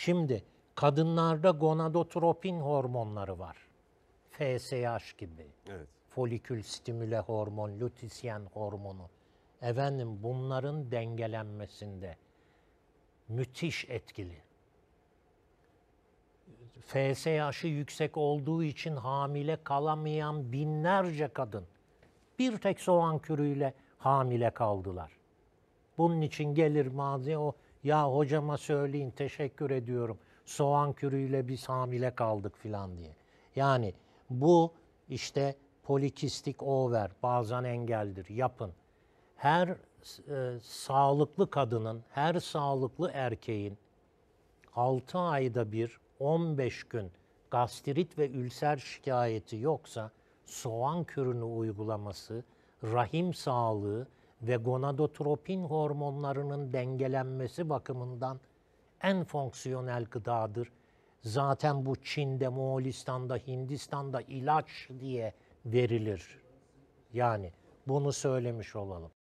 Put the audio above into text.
Şimdi kadınlarda gonadotropin hormonları var. FSH gibi. Evet. Folikül stimüle hormon, lütisyen hormonu. Efendim bunların dengelenmesinde müthiş etkili. FSH'ı yüksek olduğu için hamile kalamayan binlerce kadın bir tek soğan kürüyle hamile kaldılar. Bunun için gelir mazi o ya hocama söyleyin teşekkür ediyorum. Soğan kürüyle biz hamile kaldık filan diye. Yani bu işte polikistik over bazen engeldir yapın. Her e, sağlıklı kadının, her sağlıklı erkeğin 6 ayda bir 15 gün gastrit ve ülser şikayeti yoksa soğan kürünü uygulaması rahim sağlığı ve gonadotropin hormonlarının dengelenmesi bakımından en fonksiyonel gıdadır. Zaten bu Çin'de, Moğolistan'da, Hindistan'da ilaç diye verilir. Yani bunu söylemiş olalım.